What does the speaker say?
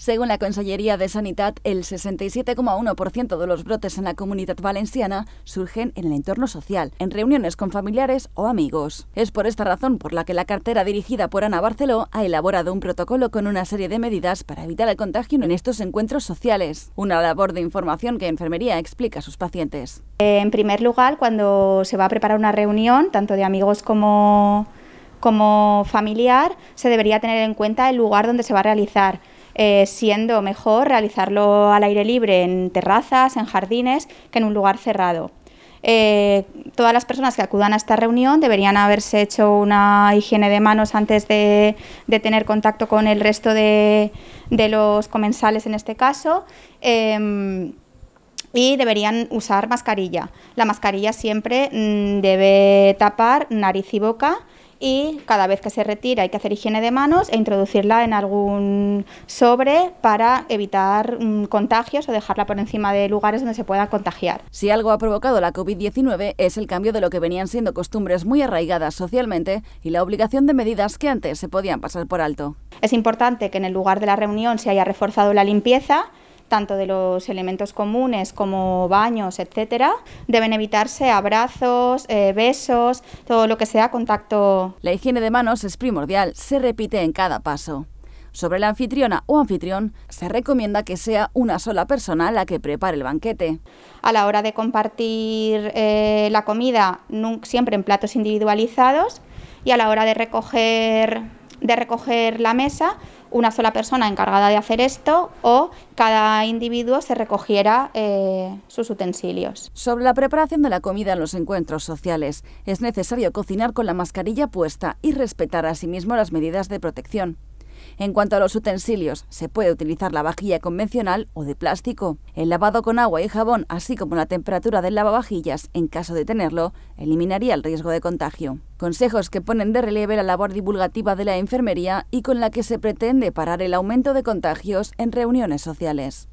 Según la Consellería de Sanidad, el 67,1% de los brotes en la comunidad valenciana surgen en el entorno social, en reuniones con familiares o amigos. Es por esta razón por la que la cartera dirigida por Ana Barceló ha elaborado un protocolo con una serie de medidas para evitar el contagio en estos encuentros sociales, una labor de información que Enfermería explica a sus pacientes. Eh, en primer lugar, cuando se va a preparar una reunión, tanto de amigos como, como familiar, se debería tener en cuenta el lugar donde se va a realizar eh, siendo mejor realizarlo al aire libre, en terrazas, en jardines, que en un lugar cerrado. Eh, todas las personas que acudan a esta reunión deberían haberse hecho una higiene de manos antes de, tener contacto con el resto de, los comensales en este caso. Em, y deberían usar mascarilla. La mascarilla siempre mm, debe tapar nariz y boca y cada vez que se retira hay que hacer higiene de manos e introducirla en algún sobre para evitar mm, contagios o dejarla por encima de lugares donde se pueda contagiar. Si algo ha provocado la COVID-19 es el cambio de lo que venían siendo costumbres muy arraigadas socialmente y la obligación de medidas que antes se podían pasar por alto. Es importante que en el lugar de la reunión se haya reforzado la limpieza tanto de los elementos comunes como baños, etcétera, deben evitarse abrazos, eh, besos, todo lo que sea contacto. La higiene de manos es primordial, se repite en cada paso. Sobre la anfitriona o anfitrión, se recomienda que sea una sola persona la que prepare el banquete. A la hora de compartir eh, la comida, siempre en platos individualizados, y a la hora de recoger, de recoger la mesa, una sola persona encargada de hacer esto o cada individuo se recogiera eh, sus utensilios. Sobre la preparación de la comida en los encuentros sociales, es necesario cocinar con la mascarilla puesta y respetar asimismo las medidas de protección. En cuanto a los utensilios, se puede utilizar la vajilla convencional o de plástico. El lavado con agua y jabón, así como la temperatura del lavavajillas, en caso de tenerlo, eliminaría el riesgo de contagio. Consejos que ponen de relieve la labor divulgativa de la enfermería y con la que se pretende parar el aumento de contagios en reuniones sociales.